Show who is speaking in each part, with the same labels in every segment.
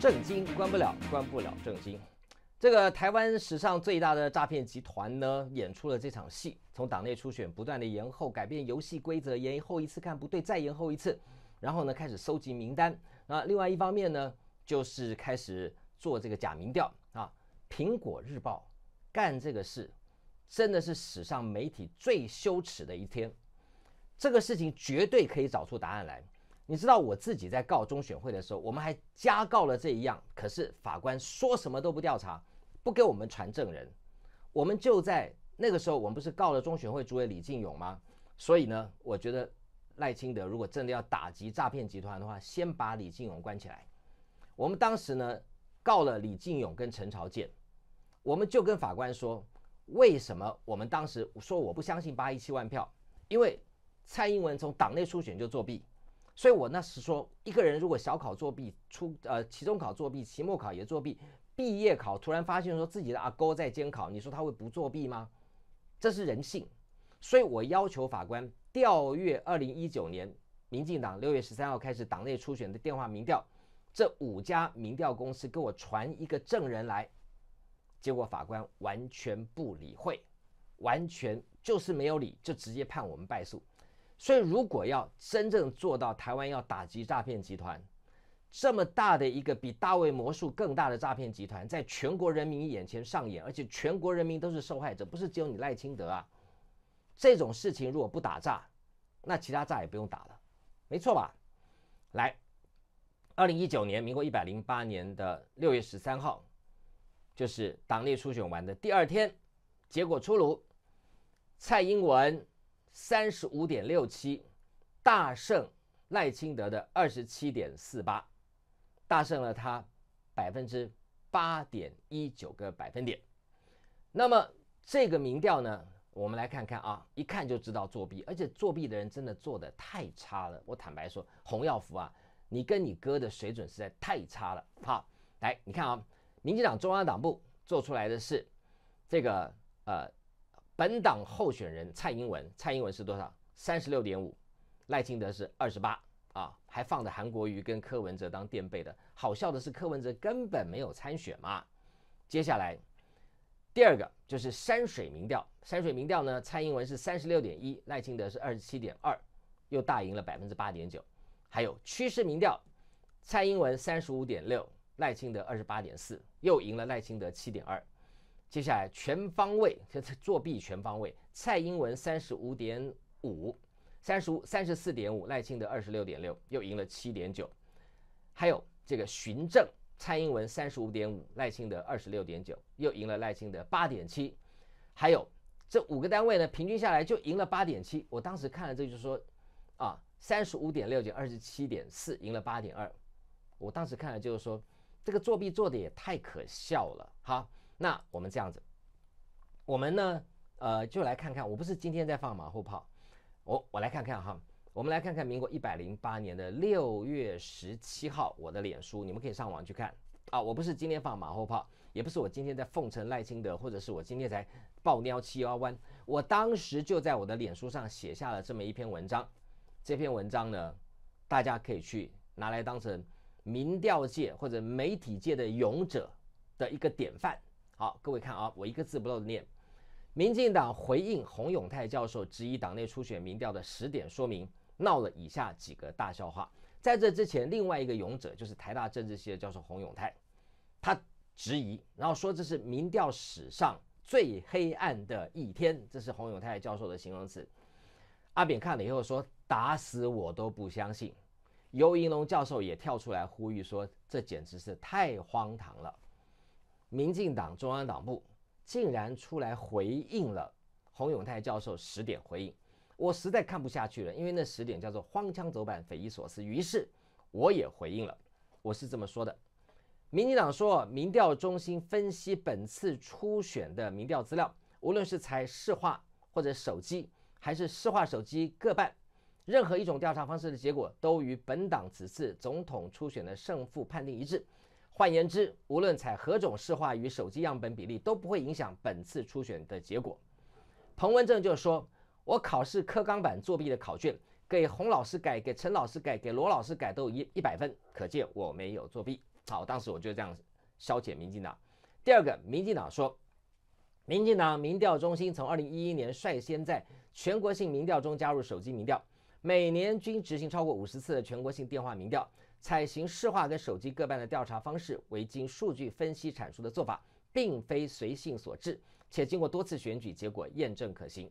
Speaker 1: 震惊，关不了，关不了！震惊，这个台湾史上最大的诈骗集团呢，演出了这场戏。从党内初选不断的延后，改变游戏规则，延后一次看不对，再延后一次，然后呢开始收集名单。那另外一方面呢，就是开始做这个假民调啊。《苹果日报》干这个事，真的是史上媒体最羞耻的一天。这个事情绝对可以找出答案来。你知道我自己在告中选会的时候，我们还加告了这一样，可是法官说什么都不调查，不给我们传证人，我们就在那个时候，我们不是告了中选会主委李进勇吗？所以呢，我觉得赖清德如果真的要打击诈骗集团的话，先把李进勇关起来。我们当时呢告了李进勇跟陈朝建，我们就跟法官说，为什么我们当时说我不相信八一七万票，因为蔡英文从党内初选就作弊。所以，我那时说，一个人如果小考作弊、初呃、期中考作弊、期末考也作弊、毕业考，突然发现说自己的阿哥在监考，你说他会不作弊吗？这是人性。所以我要求法官调阅二零一九年民进党六月十三号开始党内初选的电话民调，这五家民调公司给我传一个证人来，结果法官完全不理会，完全就是没有理，就直接判我们败诉。所以，如果要真正做到台湾要打击诈骗集团，这么大的一个比大卫魔术更大的诈骗集团，在全国人民眼前上演，而且全国人民都是受害者，不是只有你赖清德啊，这种事情如果不打诈，那其他诈也不用打了，没错吧？来，二零一九年民国一百零八年的六月十三号，就是党内初选完的第二天，结果出炉，蔡英文。三十五点六七，大胜赖清德的二十七点四八，大胜了他百分之八点一九个百分点。那么这个民调呢，我们来看看啊，一看就知道作弊，而且作弊的人真的做的太差了。我坦白说，洪耀福啊，你跟你哥的水准实在太差了。好，来你看啊，民进党中央党部做出来的是这个呃。本党候选人蔡英文，蔡英文是多少？三十六点五，赖清德是二十八啊，还放的韩国瑜跟柯文哲当垫背的。好笑的是柯文哲根本没有参选嘛。接下来第二个就是山水民调，山水民调呢，蔡英文是三十六点一，赖清德是二十七点二，又大赢了百分之八点九。还有趋势民调，蔡英文三十五点六，赖清德二十八点四，又赢了赖清德七点二。接下来全方位这作弊全方位，蔡英文三十五点五，三十五三十四点五，赖清德二十六点六，又赢了七点九。还有这个询政，蔡英文三十五点五，赖清德二十六点九，又赢了赖清德八点七。还有这五个单位呢，平均下来就赢了八点七。我当时看了这就说，啊，三十五点六减二十七点四，赢了八点二。我当时看了就是说，这个作弊做的也太可笑了哈。那我们这样子，我们呢，呃，就来看看。我不是今天在放马后炮，我我来看看哈。我们来看看民国一百零八年的六月十七号，我的脸书，你们可以上网去看啊。我不是今天放马后炮，也不是我今天在奉承赖清德，或者是我今天才爆尿七幺弯。我当时就在我的脸书上写下了这么一篇文章。这篇文章呢，大家可以去拿来当成民调界或者媒体界的勇者的一个典范。好，各位看啊，我一个字不漏的念。民进党回应洪永泰教授质疑党内初选民调的十点说明，闹了以下几个大笑话。在这之前，另外一个勇者就是台大政治系的教授洪永泰，他质疑，然后说这是民调史上最黑暗的一天，这是洪永泰教授的形容词。阿扁看了以后说打死我都不相信。尤银龙教授也跳出来呼吁说，这简直是太荒唐了。民进党中央党部竟然出来回应了洪永泰教授十点回应，我实在看不下去了，因为那十点叫做荒腔走板、匪夷所思。于是我也回应了，我是这么说的：民进党说，民调中心分析本次初选的民调资料，无论是采市话或者手机，还是市话手机各半，任何一种调查方式的结果都与本党此次总统初选的胜负判定一致。换言之，无论采何种市话与手机样本比例，都不会影响本次初选的结果。彭文正就说：“我考试科钢板作弊的考卷，给洪老师改，给陈老师改，给罗老师改都一一百分，可见我没有作弊。”好，当时我就这样消解民进党。第二个，民进党说，民进党民调中心从二零一一年率先在全国性民调中加入手机民调，每年均执行超过五十次的全国性电话民调。采行市话跟手机各半的调查方式，为经数据分析阐述的做法，并非随性所致，且经过多次选举结果验证可行。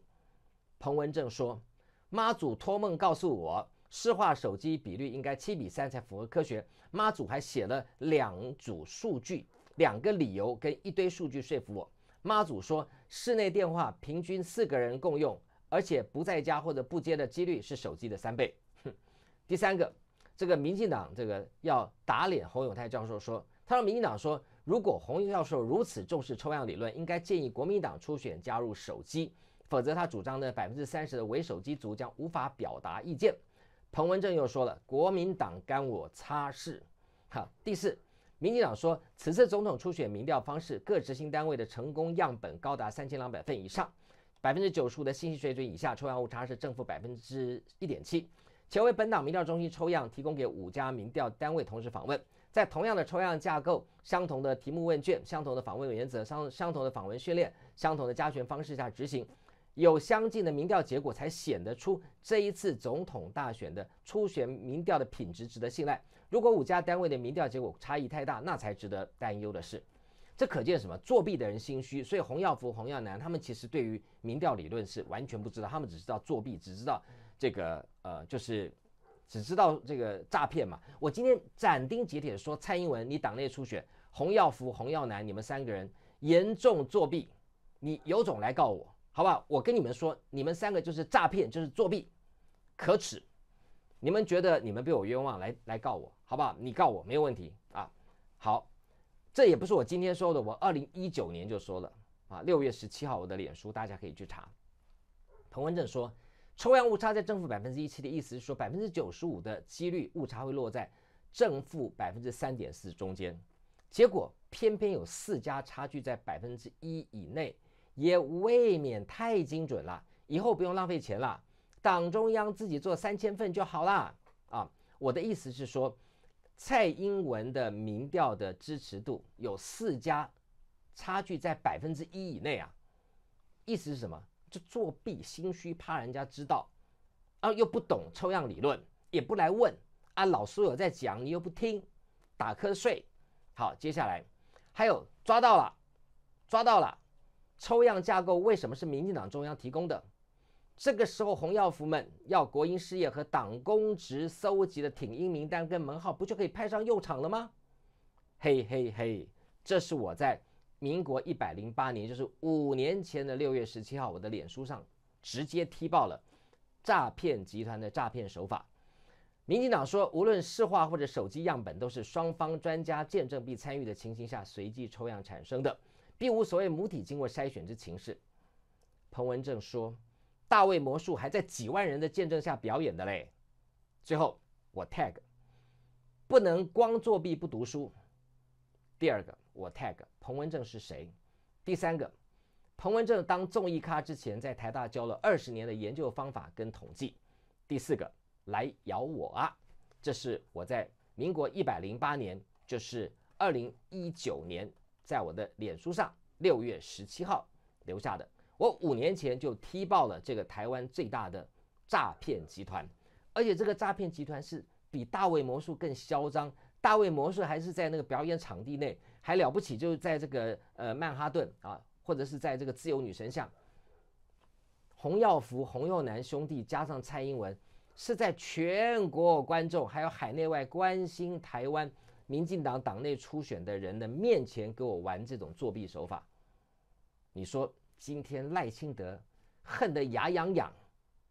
Speaker 1: 彭文正说：“妈祖托梦告诉我，市话手机比率应该七比三才符合科学。妈祖还写了两组数据、两个理由跟一堆数据说服我。妈祖说，室内电话平均四个人共用，而且不在家或者不接的几率是手机的三倍。哼，第三个。”这个民进党这个要打脸洪永泰教授说，他说民进党说，如果洪永教授如此重视抽样理论，应该建议国民党初选加入手机，否则他主张的百分之三十的伪手机族将无法表达意见。彭文正又说了，国民党干我擦事。好，第四，民进党说，此次总统初选民调方式，各执行单位的成功样本高达三千两百份以上，百分之九十五的信息水准以下，抽样误差是正负百分之一点七。且为本党民调中心抽样提供给五家民调单位同时访问，在同样的抽样架构、相同的题目问卷、相同的访问原则、相相同的访问训练、相同的加权方式下执行，有相近的民调结果才显得出这一次总统大选的初选民调的品质值得信赖。如果五家单位的民调结果差异太大，那才值得担忧的是。这可见什么？作弊的人心虚，所以洪耀福、洪耀南他们其实对于民调理论是完全不知道，他们只知道作弊，只知道。这个呃，就是只知道这个诈骗嘛。我今天斩钉截铁说，蔡英文你党内初选，洪耀福、洪耀南你们三个人严重作弊，你有种来告我，好不好？我跟你们说，你们三个就是诈骗，就是作弊，可耻。你们觉得你们被我冤枉，来来告我，好不好？你告我没有问题啊。好，这也不是我今天说的，我二零一九年就说了啊，六月十七号我的脸书大家可以去查。彭文正说。抽样误差在正负百分之一七的意思是说，百分之九十五的几率误差会落在正负百分之三点四中间。结果偏偏有四家差距在百分之一以内，也未免太精准了。以后不用浪费钱了，党中央自己做三千份就好了啊！我的意思是说，蔡英文的民调的支持度有四家差距在百分之一以内啊，意思是什么？就作弊，心虚怕人家知道，啊，又不懂抽样理论，也不来问啊。老师有在讲，你又不听，打瞌睡。好，接下来还有抓到了，抓到了，抽样架构为什么是民进党中央提供的？这个时候，洪耀福们要国营事业和党公职搜集的挺英名单跟门号，不就可以派上用场了吗？嘿嘿嘿，这是我在。民国一百零八年，就是五年前的六月十七号，我的脸书上直接踢爆了诈骗集团的诈骗手法。民进党说，无论石话或者手机样本，都是双方专家见证并参与的情形下随机抽样产生的，并无所谓母体经过筛选之情事。彭文正说，大卫魔术还在几万人的见证下表演的嘞。最后，我 tag，不能光作弊不读书。第二个。我 tag 彭文正是谁？第三个，彭文正当众议咖之前，在台大教了二十年的研究方法跟统计。第四个，来咬我啊！这是我在民国一百零八年，就是二零一九年，在我的脸书上六月十七号留下的。我五年前就踢爆了这个台湾最大的诈骗集团，而且这个诈骗集团是比大卫魔术更嚣张。大卫模式还是在那个表演场地内，还了不起，就是在这个呃曼哈顿啊，或者是在这个自由女神像。洪耀福、洪耀南兄弟加上蔡英文，是在全国观众还有海内外关心台湾民进党党内初选的人的面前给我玩这种作弊手法。你说今天赖清德恨得牙痒痒，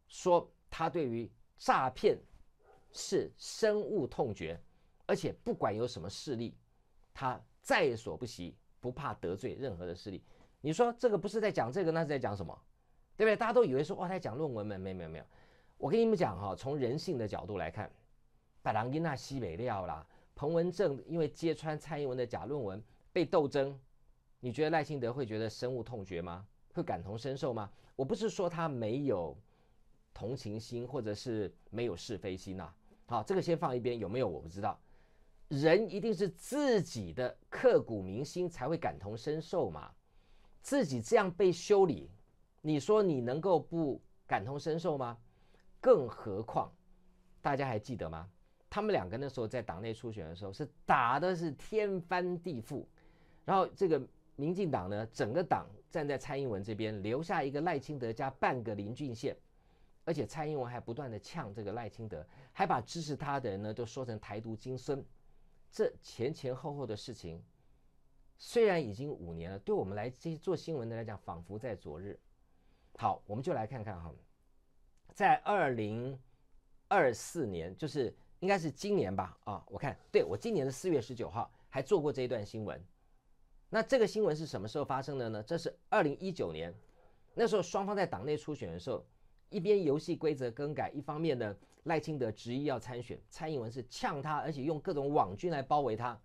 Speaker 1: 说他对于诈骗是深恶痛绝。而且不管有什么势力，他在所不惜，不怕得罪任何的势力。你说这个不是在讲这个，那是在讲什么？对不对？大家都以为说，哦，他在讲论文没有没有没有。我跟你们讲哈，从人性的角度来看，白郎依那西北料啦，彭文正因为揭穿蔡英文的假论文被斗争，你觉得赖清德会觉得深恶痛绝吗？会感同身受吗？我不是说他没有同情心，或者是没有是非心呐。好，这个先放一边，有没有我不知道。人一定是自己的刻骨铭心才会感同身受嘛，自己这样被修理，你说你能够不感同身受吗？更何况，大家还记得吗？他们两个那时候在党内初选的时候是打的是天翻地覆，然后这个民进党呢整个党站在蔡英文这边，留下一个赖清德加半个林俊宪，而且蔡英文还不断的呛这个赖清德，还把支持他的人呢都说成台独精孙。这前前后后的事情，虽然已经五年了，对我们来这些做新闻的来讲，仿佛在昨日。好，我们就来看看哈，在二零二四年，就是应该是今年吧啊，我看对我今年的四月十九号还做过这一段新闻。那这个新闻是什么时候发生的呢？这是二零一九年，那时候双方在党内初选的时候，一边游戏规则更改，一方面呢。赖清德执意要参选，蔡英文是呛他，而且用各种网军来包围他。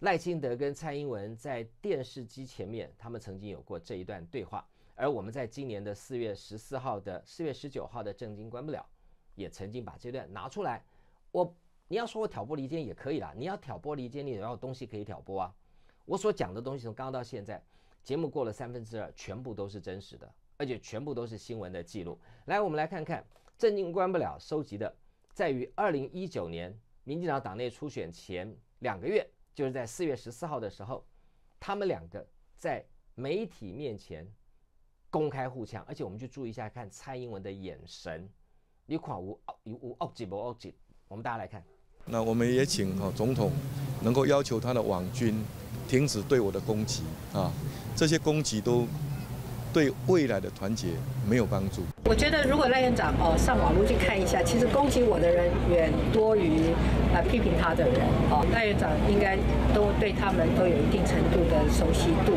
Speaker 1: 赖清德跟蔡英文在电视机前面，他们曾经有过这一段对话。而我们在今年的四月十四号的、四月十九号的《政经关不了》，也曾经把这段拿出来。我，你要说我挑拨离间也可以啦。你要挑拨离间，你有东西可以挑拨啊。我所讲的东西，从刚刚到现在，节目过了三分之二，全部都是真实的，而且全部都是新闻的记录。来，我们来看看。正经关不了，收集的在于二零一九年民进党党内初选前两个月，就是在四月十四号的时候，他们两个在媒体面前公开互呛，而且我们去注意一下看蔡英文的眼神，你垮无有无恶极不恶极，我们大家来看。那我们也请哈总统能够要求他的网军停止对我的攻击啊，这些攻击都。对未来的团结没有帮助。我觉得，如果赖院长哦上网络去看一下，其实攻击我的人远多于批评他的人。哦，赖院长应该都对他们都有一定程度的熟悉度。